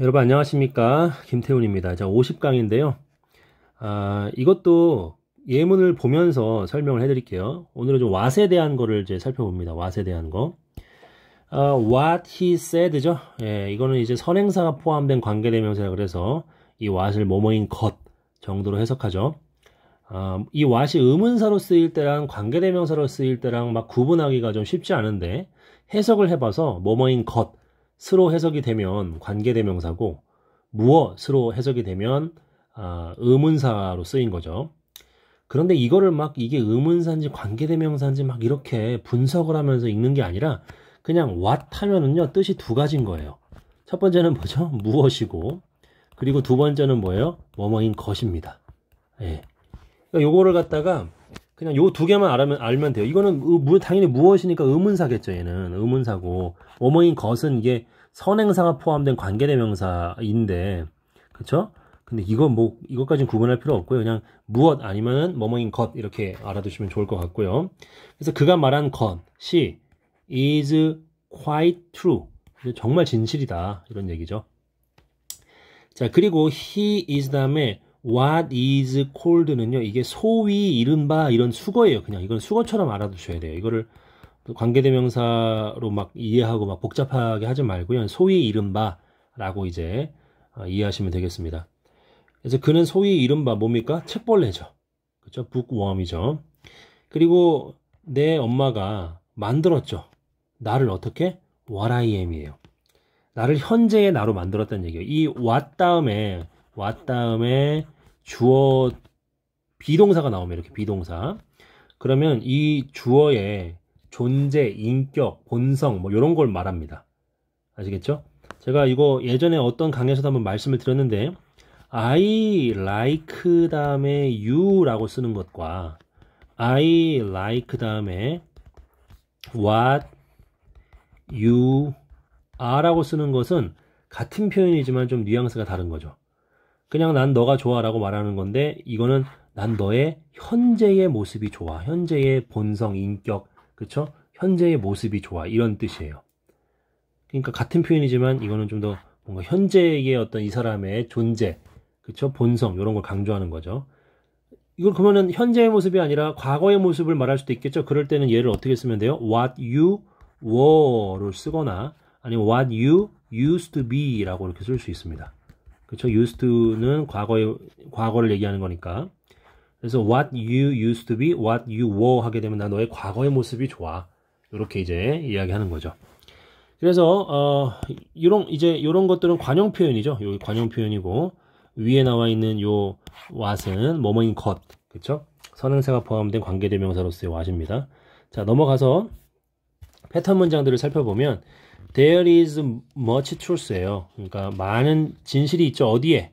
여러분 안녕하십니까 김태훈입니다 자 50강인데요 아 이것도 예문을 보면서 설명을 해 드릴게요 오늘은 좀 왓에 대한 거를 이제 살펴봅니다 왓에 대한 거 아, what he said죠 예, 이거는 이제 선행사가 포함된 관계대명사라 그래서 이 what을 뭐뭐인 것 정도로 해석하죠 아, 이 what이 의문사로 쓰일 때랑 관계대명사로 쓰일 때랑 막 구분하기가 좀 쉽지 않은데 해석을 해봐서 뭐뭐인 것 스로 해석이 되면 관계대명사고 무엇으로 해석이 되면 아, 의문사로 쓰인 거죠. 그런데 이거를 막 이게 의문사인지 관계대명사인지 막 이렇게 분석을 하면서 읽는 게 아니라 그냥 what 하면은요 뜻이 두 가지인 거예요. 첫 번째는 뭐죠? 무엇이고 그리고 두 번째는 뭐예요? 뭐뭐인 것입니다. 예. 그러니까 요거를 갖다가 그냥 요 두 개만 알면, 알면 돼요. 이거는 당연히 무엇이니까 의문사겠죠, 얘는. 의문사고. 어머인 것은 이게 선행사가 포함된 관계대명사인데, 그쵸? 근데 이거 뭐, 이것까지는 구분할 필요 없고요. 그냥 무엇 아니면은 뭐뭐인 것 이렇게 알아두시면 좋을 것 같고요. 그래서 그가 말한 것이 is quite true. 정말 진실이다. 이런 얘기죠. 자, 그리고 he is 다음에 what is called는요. 이게 소위 이른바 이런 수거예요. 그냥 이건 수거처럼 알아두셔야 돼요. 이거를 관계대명사로 막 이해하고 막 복잡하게 하지 말고요. 소위 이른바라고 이제 어, 이해하시면 되겠습니다. 그래서 그는 소위 이른바 뭡니까? 책벌레죠. 그렇죠? 북웜이죠. 그리고 내 엄마가 만들었죠. 나를 어떻게? what I am이에요. 나를 현재의 나로 만들었다는 얘기예요. 이 what 다음에 what 다음에 주어 비동사가 나오면 이렇게 비동사 그러면 이 주어의 존재, 인격, 본성 뭐 이런 걸 말합니다. 아시겠죠? 제가 이거 예전에 어떤 강의에서도 한번 말씀을 드렸는데 I like 다음에 you라고 쓰는 것과 I like 다음에 what you are라고 쓰는 것은 같은 표현이지만 좀 뉘앙스가 다른 거죠. 그냥 난 너가 좋아라고 말하는 건데 이거는 난 너의 현재의 모습이 좋아. 현재의 본성, 인격, 그쵸? 현재의 모습이 좋아. 이런 뜻이에요. 그러니까 같은 표현이지만 이거는 좀 더 뭔가 현재의 어떤 이 사람의 존재, 그쵸? 본성, 이런 걸 강조하는 거죠. 이걸 그러면은 현재의 모습이 아니라 과거의 모습을 말할 수도 있겠죠. 그럴 때는 얘를 어떻게 쓰면 돼요? What you were를 쓰거나 아니면 What you used to be라고 이렇게 쓸 수 있습니다. 그렇죠? used to는 과거의 과거를 얘기하는 거니까. 그래서 what you used to be, what you were 하게 되면 나 너의 과거의 모습이 좋아. 이렇게 이제 이야기하는 거죠. 그래서 어 이런 이제 이런 것들은 관용 표현이죠. 여기 관용 표현이고 위에 나와 있는 요 what은 뭐뭐인 것, 그렇죠? 선행사가 포함된 관계대명사로서의 what입니다. 자 넘어가서 패턴 문장들을 살펴보면 There is much truth예요. 그러니까 많은 진실이 있죠. 어디에?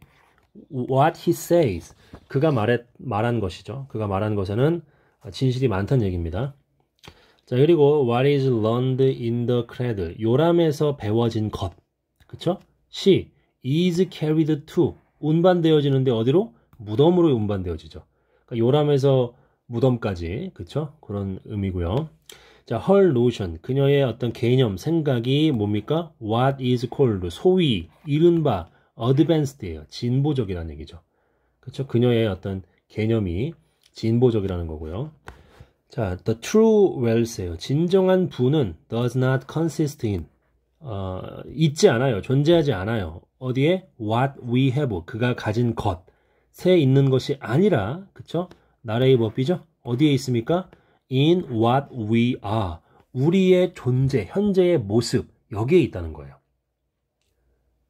What he says. 그가 말했, 말한 것이죠. 그가 말한 것에는 진실이 많다는 얘기입니다. 자, 그리고 what is learned in the cradle. 요람에서 배워진 것. 그쵸? she is carried to. 운반되어지는데 어디로? 무덤으로 운반되어지죠. 그러니까 요람에서 무덤까지. 그쵸? 그런 의미고요. 자, her 그녀의 어떤 개념, 생각이 뭡니까? What is called, 소위, 이른바, advanced예요. 진보적이라는 얘기죠. 그렇죠? 그녀의 어떤 개념이 진보적이라는 거고요. 자, the true wealth예요. 진정한 부는 does not consist in, 어, 있지 않아요. 존재하지 않아요. 어디에? What we have, 그가 가진 것. 새 있는 것이 아니라, 그쵸? 나레이버비죠? 어디에 있습니까? in what we are. 우리의 존재, 현재의 모습, 여기에 있다는 거예요.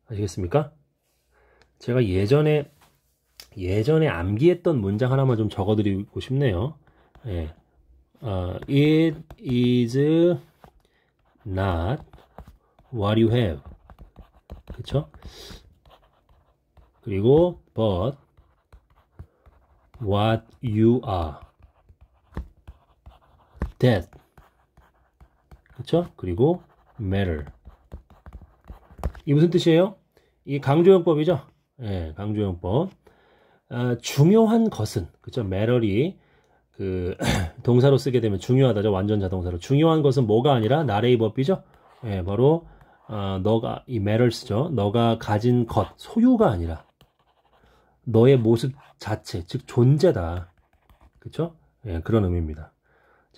아시겠습니까? 제가 예전에, 예전에 암기했던 문장 하나만 좀 적어드리고 싶네요. 예. Uh, it is not what you have. 그쵸? 그리고 but what you are. that 그렇죠? 그리고 matter 이 무슨 뜻이에요? 이 강조용법이죠. 예, 강조용법. 아, 중요한 것은 그렇죠. matter이 그 동사로 쓰게 되면 중요하다죠. 완전 자동사로 중요한 것은 뭐가 아니라 나레이 법이죠. 예, 바로 아, 너가 이 matters죠. 너가 가진 것 소유가 아니라 너의 모습 자체 즉 존재다. 그쵸 예, 그런 의미입니다.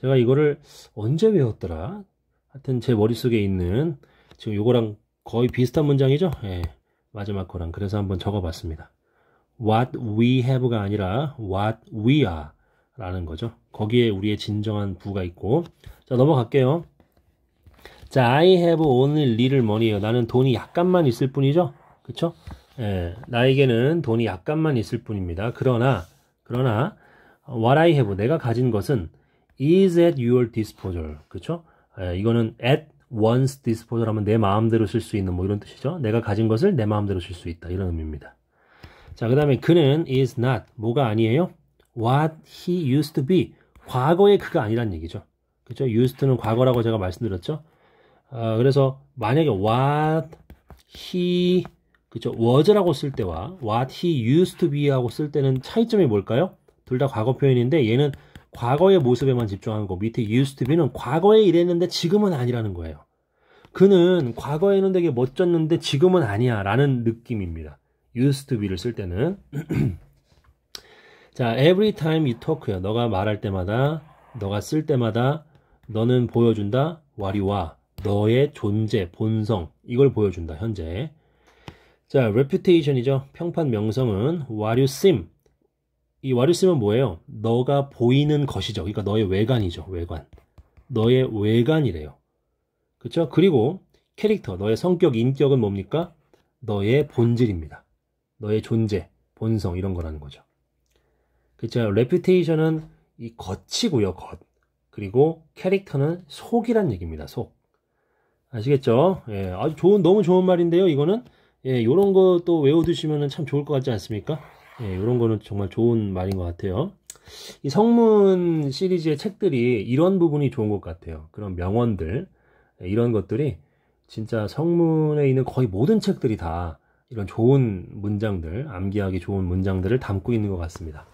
제가 이거를 언제 외웠더라? 하여튼 제 머릿속에 있는 지금 이거랑 거의 비슷한 문장이죠? 예, 마지막 거랑. 그래서 한번 적어봤습니다. What we have가 아니라 what we are 라는 거죠. 거기에 우리의 진정한 부가 있고. 자, 넘어갈게요. 자, I have only little money예요. 나는 돈이 약간만 있을 뿐이죠. 그쵸? 예, 나에게는 돈이 약간만 있을 뿐입니다. 그러나, 그러나, what I have, 내가 가진 것은 is e at your disposal. 그쵸? 에, 예, 이거는 at one's disposal 하면 내 마음대로 쓸 수 있는 뭐 이런 뜻이죠. 내가 가진 것을 내 마음대로 쓸 수 있다. 이런 의미입니다. 자, 그 다음에 그는 is not. 뭐가 아니에요? what he used to be. 과거의 그가 아니란 얘기죠. 그쵸 used to는 과거라고 제가 말씀드렸죠. 어, 그래서 만약에 what he 그쵸 was라고 쓸 때와 what he used to be하고 쓸 때는 차이점이 뭘까요? 둘 다 과거 표현인데 얘는 과거의 모습에만 집중하는 거. 밑에 used to be는 과거에 이랬는데 지금은 아니라는 거예요. 그는 과거에는 되게 멋졌는데 지금은 아니야 라는 느낌입니다. used to be를 쓸 때는 자 every time you talk요 너가 말할 때마다 너가 쓸 때마다 너는 보여준다 what you are 너의 존재 본성 이걸 보여준다 현재 자 reputation이죠 평판 명성은 what you seem 이 와류스면 뭐예요? 너가 보이는 것이죠. 그러니까 너의 외관이죠. 외관. 너의 외관이래요. 그렇죠? 그리고 캐릭터, 너의 성격, 인격은 뭡니까? 너의 본질입니다. 너의 존재, 본성 이런 거라는 거죠. 그렇죠? 레퓨테이션은 이 겉이고요. 겉. 그리고 캐릭터는 속이란 얘기입니다. 속. 아시겠죠? 예, 아주 좋은 너무 좋은 말인데요. 이거는 예, 요런 것도 외워두시면 참 좋을 것 같지 않습니까? 예, 이런 거는 정말 좋은 말인 것 같아요. 이 성문 시리즈의 책들이 이런 부분이 좋은 것 같아요. 그런 명언들, 이런 것들이 진짜 성문에 있는 거의 모든 책들이 다 이런 좋은 문장들, 암기하기 좋은 문장들을 담고 있는 것 같습니다.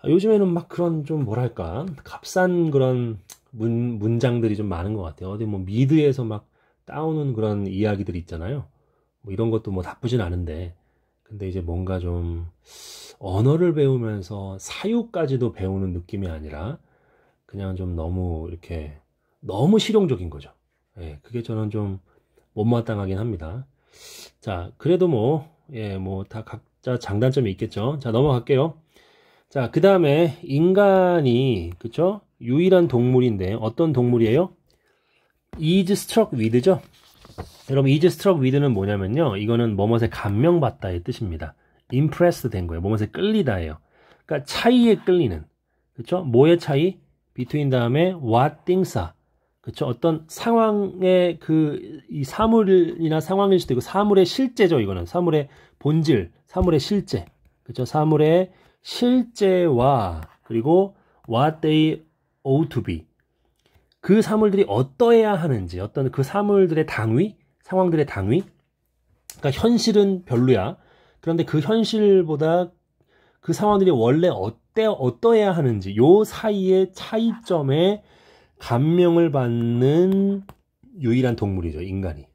아, 요즘에는 막 그런 좀 뭐랄까, 값싼 그런 문, 문장들이 좀 많은 것 같아요. 어디 뭐 미드에서 막 따오는 그런 이야기들 있잖아요. 뭐 이런 것도 뭐 나쁘진 않은데, 근데 이제 뭔가 좀 언어를 배우면서 사유까지도 배우는 느낌이 아니라 그냥 좀 너무 이렇게 너무 실용적인 거죠. 예, 그게 저는 좀 못마땅하긴 합니다. 자, 그래도 뭐, 예, 뭐 다 각자 장단점이 있겠죠. 자, 넘어갈게요. 자, 그 다음에 인간이, 그쵸? 유일한 동물인데 어떤 동물이에요? is struck with죠? 여러분 이즈 스트럭 위드는 뭐냐면요. 이거는 뭐뭇에 감명받다의 뜻입니다. 임프레스 된 거예요. 뭐뭇에 끌리다예요. 그러니까 차이에 끌리는. 그렇죠? 뭐의 차이? between 다음에 what things are. 그렇죠? 어떤 상황의 그 이 사물이나 상황일 수도 있고 사물의 실제죠, 이거는. 사물의 본질, 사물의 실제. 그렇죠? 사물의 실제와 그리고 what they ought to be. 그 사물들이 어떠해야 하는지 어떤 그 사물들의 당위 상황들의 당위 그러니까 현실은 별로야 그런데 그 현실보다 그 상황들이 원래 어때 어떠해야 하는지 요 사이의 차이점에 감명을 받는 유일한 동물이죠 인간이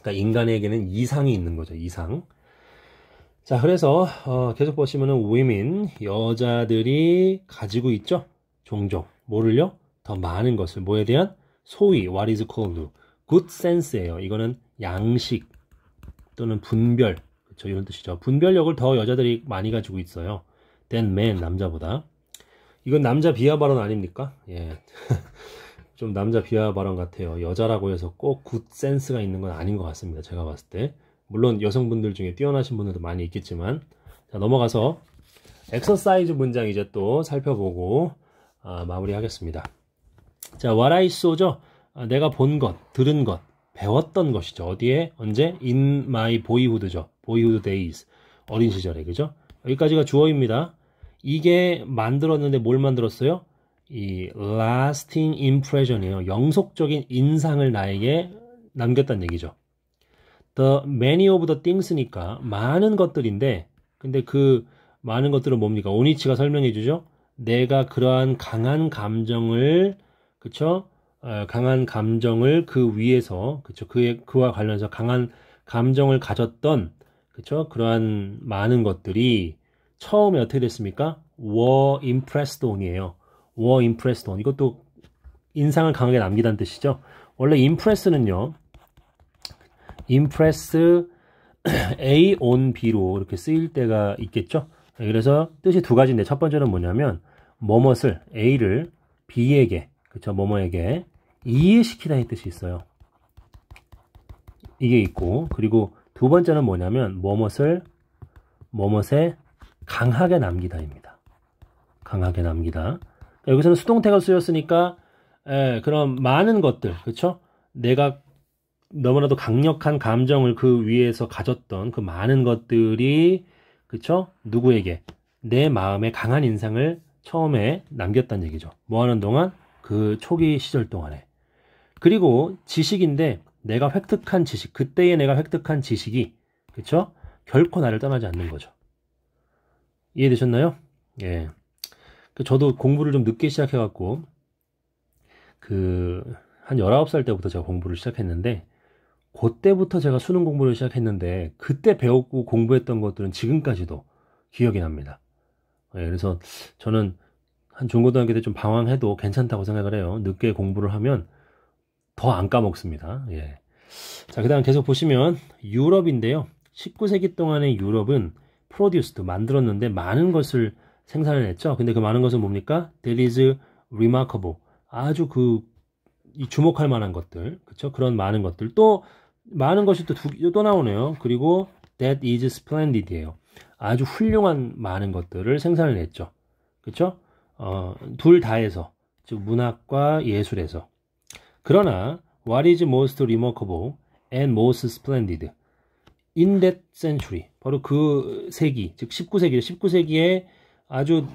그러니까 인간에게는 이상이 있는 거죠 이상 자 그래서 어, 계속 보시면은 women 여자들이 가지고 있죠 종종 뭐를요 더 많은 것을 뭐에 대한 소위 what is called good sense예요. 이거는 양식 또는 분별 그렇죠 이런 뜻이죠. 분별력을 더 여자들이 많이 가지고 있어요. than men 남자보다 이건 남자 비하 발언 아닙니까? 예. 좀 남자 비하 발언 같아요. 여자라고 해서 꼭 굿 센스가 있는 건 아닌 것 같습니다. 제가 봤을 때. 물론 여성분들 중에 뛰어나신 분들도 많이 있겠지만. 자, 넘어가서 엑서사이즈 문장 이제 또 살펴보고 아, 마무리하겠습니다. 자, what I s a w 죠 내가 본 것, 들은 것, 배웠던 것이죠. 어디에 언제 in my boyhood죠. boyhood days. 어린 시절에 그죠? 여기까지가 주어입니다. 이게 만들었는데 뭘 만들었어요? 이 lasting impression이에요. 영속적인 인상을 나에게 남겼다는 얘기죠. The many of the things니까 많은 것들인데 근데 그 많은 것들은 뭡니까? 오니치가 설명해 주죠. 내가 그러한 강한 감정을 그쵸? 어, 강한 감정을 그 위에서, 그쵸? 그에, 그와 관련해서 강한 감정을 가졌던, 그쵸? 그러한 많은 것들이 처음에 어떻게 됐습니까? were impressed on이에요. were impressed on. 이것도 인상을 강하게 남기다는 뜻이죠. 원래 impress는요, impress A on B로 이렇게 쓰일 때가 있겠죠. 네, 그래서 뜻이 두 가지인데 첫 번째는 뭐냐면 뭐뭇을 A를 B에게 그쵸 뭐뭐에게 이해시키다의 뜻이 있어요. 이게 있고 그리고 두 번째는 뭐냐면 뭐뭇을 뭐뭇에 강하게 남기다입니다. 강하게 남기다. 여기서는 수동태가 쓰였으니까 에, 예, 그런 많은 것들 그쵸 내가 너무나도 강력한 감정을 그 위에서 가졌던 그 많은 것들이 그쵸 누구에게 내 마음에 강한 인상을 처음에 남겼다는 얘기죠. 뭐 하는 동안 그 초기 시절 동안에. 그리고 지식인데 내가 획득한 지식, 그때의 내가 획득한 지식이 그쵸 결코 나를 떠나지 않는 거죠. 이해되셨나요? 예. 그 저도 공부를 좀 늦게 시작해 갖고 그 한 19살 때부터 제가 공부를 시작했는데 그때부터 제가 수능 공부를 시작했는데 그때 배웠고 공부했던 것들은 지금까지도 기억이 납니다. 예, 그래서 저는 한 중고등학교 때 좀 방황해도 괜찮다고 생각을 해요. 늦게 공부를 하면 더 안 까먹습니다. 예. 자, 그 다음 계속 보시면 유럽인데요. 19세기 동안의 유럽은 프로듀스도 만들었는데 많은 것을 생산을 했죠. 근데 그 많은 것은 뭡니까? There is remarkable. 아주 그, 주목할 만한 것들. 그쵸? 그런 많은 것들. 또, 많은 것이 또, 두, 또 나오네요. 그리고 that is splendid 예요. 아주 훌륭한 많은 것들을 생산을 했죠. 그쵸? 어, 둘 다에서 즉 문학과 예술에서 그러나 What is most remarkable and most splendid in that century 바로 그 세기 즉 19세기 19세기에 아주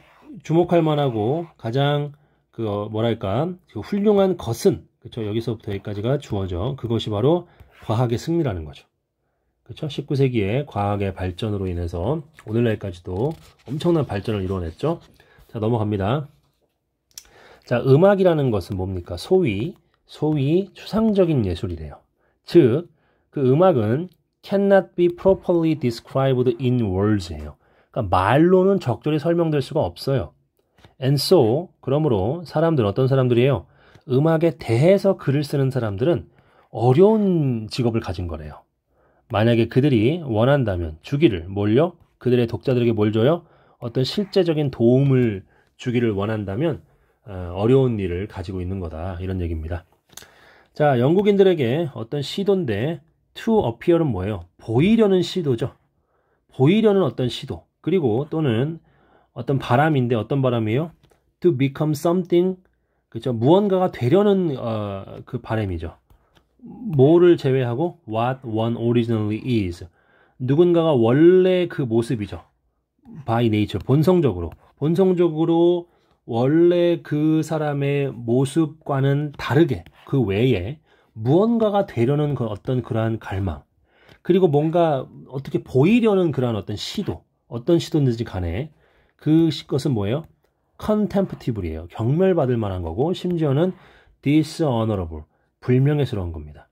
주목할 만하고 가장 그 어, 뭐랄까 그 훌륭한 것은 그렇죠 여기서부터 여기까지가 주어져 그것이 바로 과학의 승리라는 거죠 그렇죠 1 9세기에 과학의 발전으로 인해서 오늘날까지도 엄청난 발전을 이뤄냈죠 자, 넘어갑니다. 자, 음악이라는 것은 뭡니까? 소위, 소위 추상적인 예술이래요. 즉, 그 음악은 cannot be properly described in words예요. 그러니까 말로는 적절히 설명될 수가 없어요. And so, 그러므로 사람들 어떤 사람들이에요? 음악에 대해서 글을 쓰는 사람들은 어려운 직업을 가진 거래요. 만약에 그들이 원한다면 주기를 몰려 그들의 독자들에게 뭘 줘요? 어떤 실제적인 도움을 주기를 원한다면 어, 어려운 일을 가지고 있는 거다 이런 얘기입니다. 자 영국인들에게 어떤 시도인데 to appear은 뭐예요? 보이려는 시도죠. 보이려는 어떤 시도 그리고 또는 어떤 바람인데 어떤 바람이에요? to become something 그죠 무언가가 되려는 어, 그 바람이죠. 뭐를 제외하고 what one originally is 누군가가 원래 그 모습이죠. 바이 네이처 본성적으로 본성적으로 원래 그 사람의 모습과는 다르게 그 외에 무언가가 되려는 그 어떤 그러한 갈망 그리고 뭔가 어떻게 보이려는 그러한 어떤 시도 어떤 시도든지 간에 그 것은 뭐예요? 컨템프티블이에요. 경멸받을 만한 거고 심지어는 dishonorable 불명예스러운 겁니다.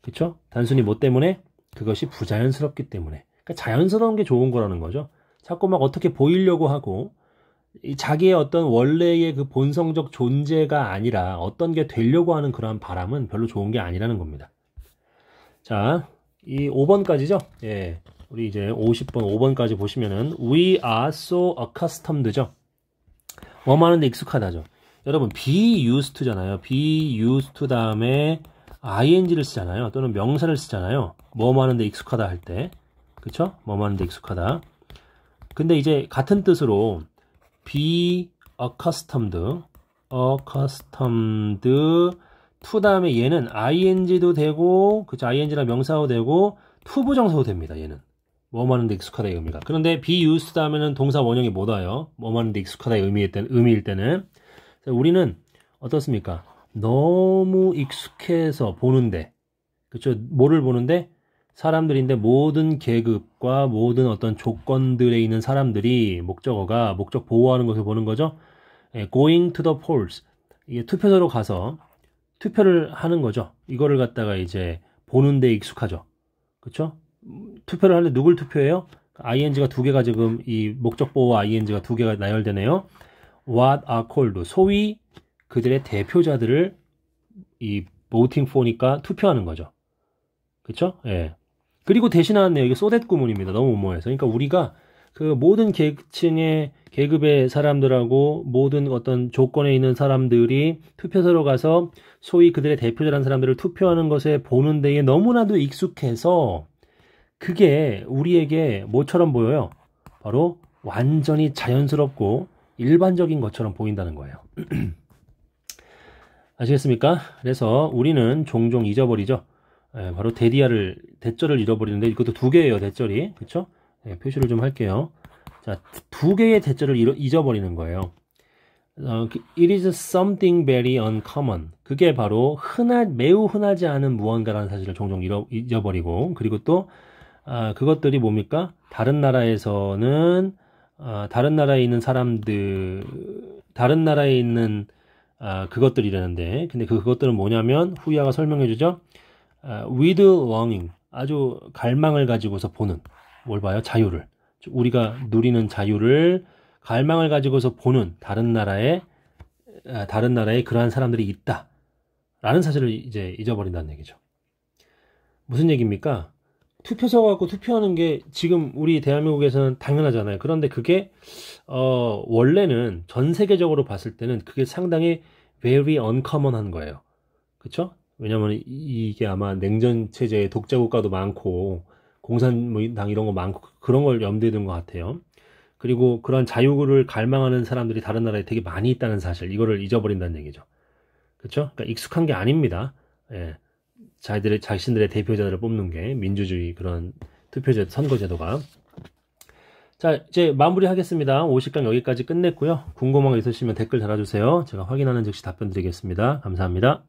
그렇죠? 단순히 뭐 때문에 그것이 부자연스럽기 때문에 그러니까 자연스러운 게 좋은 거라는 거죠. 자꾸 막 어떻게 보이려고 하고 자기의 어떤 원래의 그 본성적 존재가 아니라 어떤 게 되려고 하는 그러한 바람은 별로 좋은 게 아니라는 겁니다. 자, 이 5번까지죠? 예. 우리 이제 50번, 5번까지 보시면은 we are so accustomed죠. 뭐하는데 익숙하다죠. 여러분 be used 잖아요 be used 그 다음에 ing를 쓰잖아요. 또는 명사를 쓰잖아요. 뭐하는데 익숙하다 할 때. 그쵸? 뭐하는데 익숙하다. 근데 이제 같은 뜻으로 be accustomed, accustomed to 다음에 얘는 ing도 되고 그쵸 ing랑 명사도 되고 to 부정사도 됩니다. 얘는 뭐하는데 익숙하다 의 의미가. 그런데 be used 하면은 동사 원형이 못 와요. 뭐하는데 익숙하다 의 의미일 때는 의미일 때는 우리는 어떻습니까? 너무 익숙해서 보는데 그쵸 뭐를 보는데 사람들인데 모든 계급과 모든 어떤 조건들에 있는 사람들이 목적어가 목적 보호하는 것을 보는 거죠. 예, going to the polls 이게 투표소로 가서 투표를 하는 거죠. 이거를 갖다가 이제 보는데 익숙하죠. 그렇죠? 투표를 하는데 누굴 투표해요? ing가 두 개가 지금 이 목적 보호 ing가 두 개가 나열되네요. what are called 소위 그들의 대표자들을 이 voting for니까 투표하는 거죠. 그렇죠? 예. 그리고 대신하는 내용이 소댓 구문입니다. 너무 모해서 그러니까 우리가 그 모든 계층의 계급의 사람들하고 모든 어떤 조건에 있는 사람들이 투표소로 가서 소위 그들의 대표자라는 사람들을 투표하는 것에 보는 데에 너무나도 익숙해서 그게 우리에게 뭐처럼 보여요? 바로 완전히 자연스럽고 일반적인 것처럼 보인다는 거예요. 아시겠습니까? 그래서 우리는 종종 잊어버리죠. 예, 바로 데디아를 대절을 잃어버리는데 이것도 두 개예요 대절이 그쵸? 예, 표시를 좀 할게요 자두 개의 대절을 잊어버리는 거예요 어, 그, It is something very uncommon 그게 바로 흔한 매우 흔하지 않은 무언가라는 사실을 종종 잃어, 잊어버리고 그리고 또 아, 그것들이 뭡니까? 다른 나라에서는 아, 다른 나라에 있는 사람들 다른 나라에 있는 아, 그것들이라는데 근데 그, 그것들은 뭐냐면 후야가 설명해 주죠 어, with longing 아주 갈망을 가지고서 보는 뭘 봐요? 자유를 우리가 누리는 자유를 갈망을 가지고서 보는 다른 나라의 어, 다른 나라에 그러한 사람들이 있다라는 사실을 이제 잊어버린다는 얘기죠. 무슨 얘기입니까? 투표소 갖고 투표하는 게 지금 우리 대한민국에서는 당연하잖아요. 그런데 그게 어 원래는 전 세계적으로 봤을 때는 그게 상당히 very uncommon한 거예요. 그쵸 왜냐면 이게 아마 냉전 체제에 독재 국가도 많고 공산당 이런 거 많고 그런 걸 염두에 둔 것 같아요. 그리고 그런 자유를 갈망하는 사람들이 다른 나라에 되게 많이 있다는 사실 이거를 잊어버린다는 얘기죠. 그렇죠? 그러니까 익숙한 게 아닙니다. 예. 자기들의 자신들의 대표자들을 뽑는 게 민주주의 그런 투표제 선거제도가 자 이제 마무리하겠습니다. 50강 여기까지 끝냈고요. 궁금한 거 있으시면 댓글 달아주세요. 제가 확인하는 즉시 답변 드리겠습니다. 감사합니다.